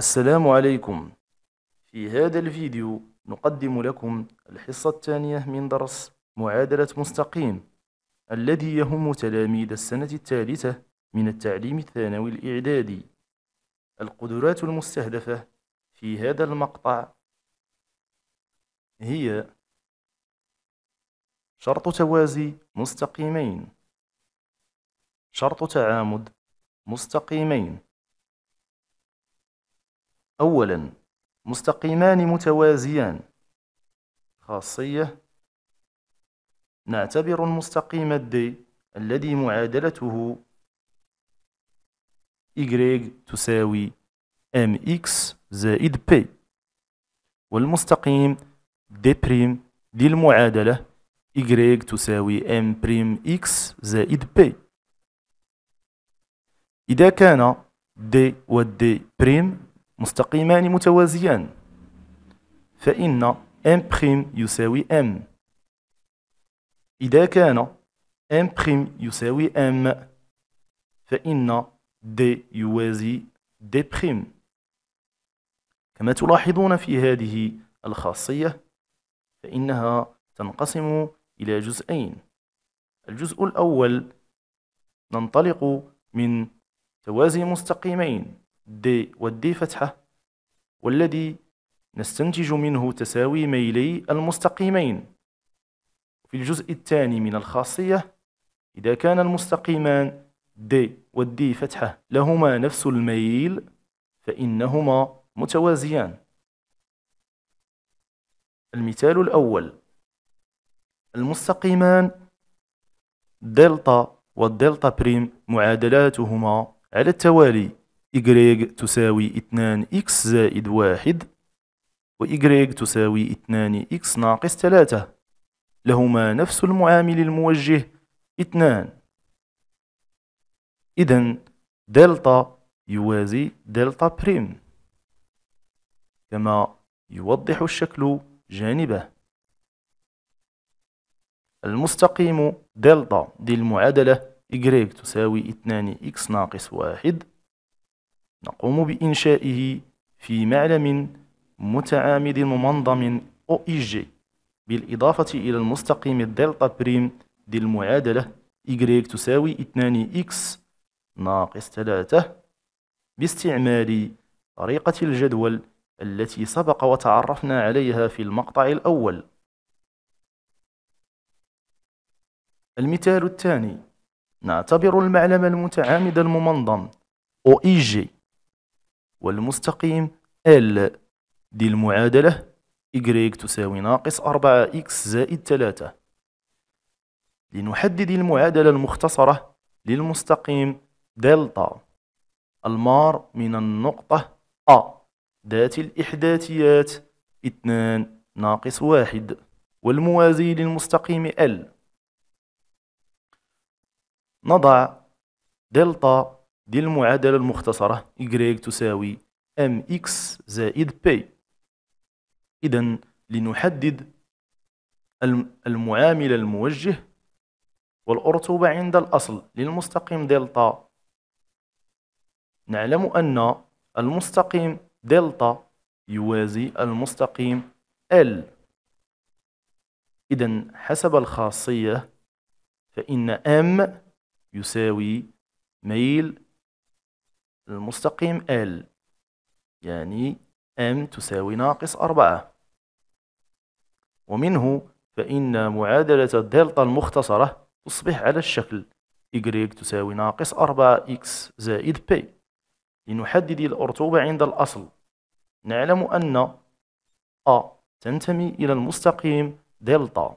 السلام عليكم في هذا الفيديو نقدم لكم الحصة الثانية من درس معادلة مستقيم الذي يهم تلاميذ السنة الثالثة من التعليم الثانوي الإعدادي القدرات المستهدفة في هذا المقطع هي شرط توازي مستقيمين شرط تعامد مستقيمين أولا مستقيمان متوازيان خاصية نعتبر المستقيم الدي الذي معادلته y تساوي mx زائد p والمستقيم d' المعادلة y تساوي m'x زائد p إذا كان d و d' مستقيمان متوازيان فإن m' يساوي m إذا كان m' يساوي m فإن d يوازي d' كما تلاحظون في هذه الخاصية فإنها تنقسم إلى جزئين الجزء الأول ننطلق من توازي مستقيمين دي والدي فتحة والذي نستنتج منه تساوي ميلي المستقيمين في الجزء الثاني من الخاصية إذا كان المستقيمان دي والدي فتحة لهما نفس الميل فإنهما متوازيان المثال الأول المستقيمان دلتا والدلتا بريم معادلاتهما على التوالي y تساوي 2 x زائد 1 و y تساوي 2 x ناقص 3 لهما نفس المعامل الموجه 2 إذا دلتا يوازي دلتا بريم كما يوضح الشكل جانبه المستقيم دلتا دي المعادلة y تساوي 2 x ناقص 1 نقوم بإنشائه في معلم متعامد منظم أو إي جي بالإضافة إلى المستقيم الدلتا بريم دي المعادلة Y تساوي 2X ناقص 3 باستعمال طريقة الجدول التي سبق وتعرفنا عليها في المقطع الأول المثال الثاني نعتبر المعلم المتعامد المنظم OEG والمستقيم L دي المعادلة y تساوي ناقص 4x زائد 3 لنحدد المعادلة المختصرة للمستقيم دلتا المار من النقطة A ذات الإحداثيات 2 ناقص 1 والموازي للمستقيم L نضع دلتا ديال المعادلة المختصرة y تساوي mx زائد p إذا لنحدد المعامل الموجه والأرتبة عند الأصل للمستقيم دلتا نعلم أن المستقيم دلتا يوازي المستقيم L إذا حسب الخاصية فإن M يساوي ميل المستقيم L يعني m تساوي ناقص أربعة ومنه فإن معادلة الدلتا المختصرة تصبح على الشكل y تساوي ناقص 4x زائد p لنحدد الأرطوبة عند الأصل نعلم أن a تنتمي إلى المستقيم دلتا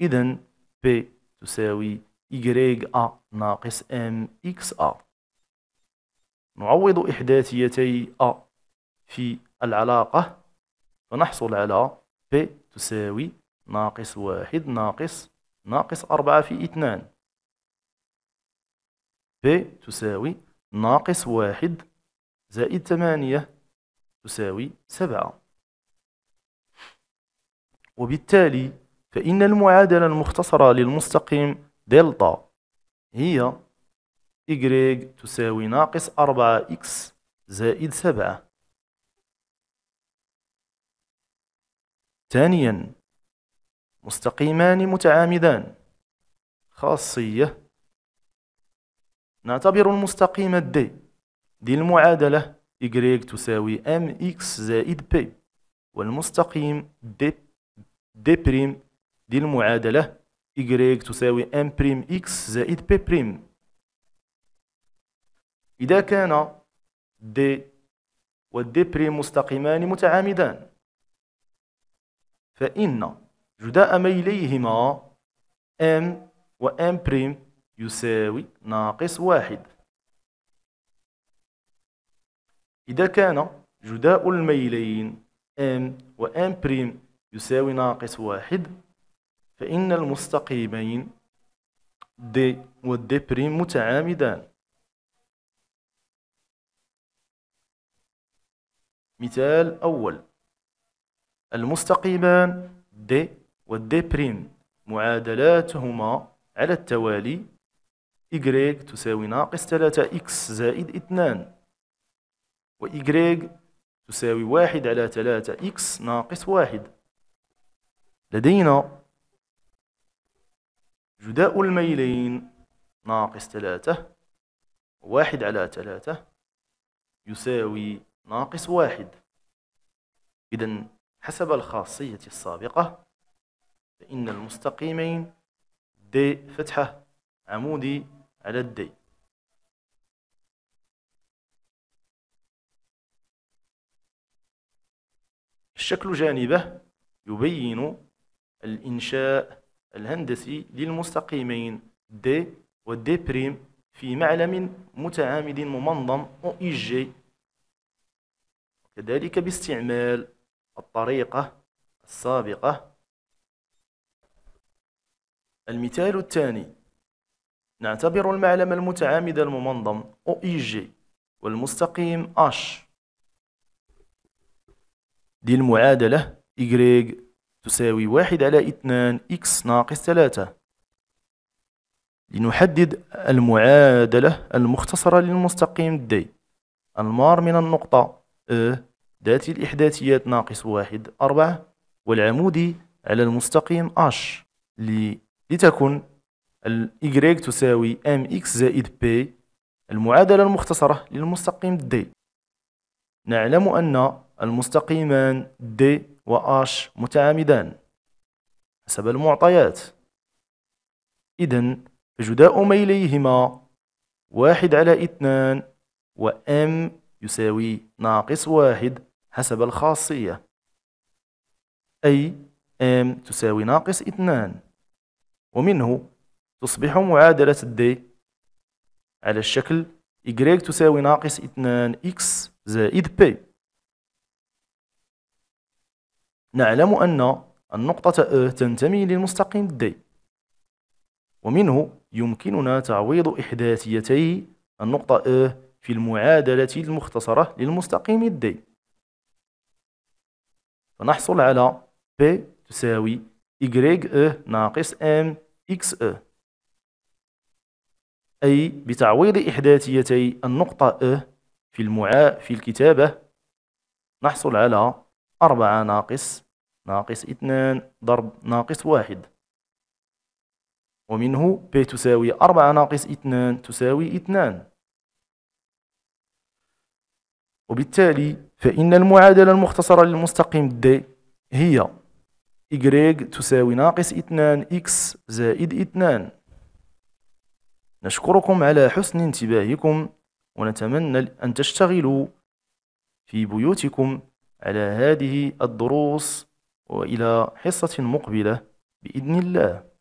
إذن p تساوي y a ناقص m x a نعوض إحداثيتي أ في العلاقة فنحصل على P تساوي ناقص واحد ناقص ناقص أربعة في اثنان P تساوي ناقص واحد زائد ثمانية تساوي سبعة وبالتالي فإن المعادلة المختصرة للمستقيم دلتا هي y تساوي ناقص 4x زائد 7 ثانيا مستقيمان متعامدان خاصية نعتبر المستقيم D دي المعادلة y تساوي mx زائد p والمستقيم D دي دي المعادلة y تساوي m x زائد p إذا كان دي والدي بري مستقيمان متعامدان فإن جداء ميليهما ام وام بريم يساوي ناقص واحد إذا كان جداء الميلين ام وام بريم يساوي ناقص واحد فإن المستقيمين دي والدي بريم متعامدان مثال أول المستقيمان د والد بريم معادلاتهما على التوالي y تساوي ناقص 3 x زائد 2 و y تساوي واحد على 3 x ناقص واحد لدينا جداء الميلين ناقص 3 واحد على 3 يساوي ناقص واحد إذا حسب الخاصية السابقة فإن المستقيمين د فتحة عمودي على الدي الشكل جانبه يبين الإنشاء الهندسي للمستقيمين دي ودي بريم في معلم متعامد ممنظم أو إي جي كذلك باستعمال الطريقة السابقة المثال الثاني نعتبر المعلم المتعامد المنظم OEG والمستقيم H المعادلة Y تساوي واحد على اثنان X ناقص ثلاثة لنحدد المعادلة المختصرة للمستقيم D المار من النقطة أه ذاتي الإحداثيات ناقص واحد أربعة والعمودي على المستقيم أش لتكن الإي تساوي أم إكس زائد بي المعادلة المختصرة للمستقيم دي نعلم أن المستقيمان دي و متعامدان حسب المعطيات إذا فجداء ميليهما واحد على اثنان و يساوي ناقص واحد حسب الخاصية أي m تساوي ناقص اثنان ومنه تصبح معادلة d على الشكل y تساوي ناقص اثنان x زائد p نعلم أن النقطة E تنتمي للمستقيم D ومنه يمكننا تعويض إحداثيتي النقطة E في المعادلة المختصرة للمستقيم الدي فنحصل على P تساوي YE ناقص M X MXE أي بتعويض إحداثيتي النقطة E في المعا في الكتابة نحصل على أربعة ناقص ناقص اثنان ضرب ناقص واحد ومنه P تساوي أربعة ناقص اثنان تساوي اثنان وبالتالي فإن المعادلة المختصرة للمستقيم د هي y تساوي ناقص 2 x زائد 2 نشكركم على حسن انتباهكم ونتمنى أن تشتغلوا في بيوتكم على هذه الدروس وإلى حصة مقبلة بإذن الله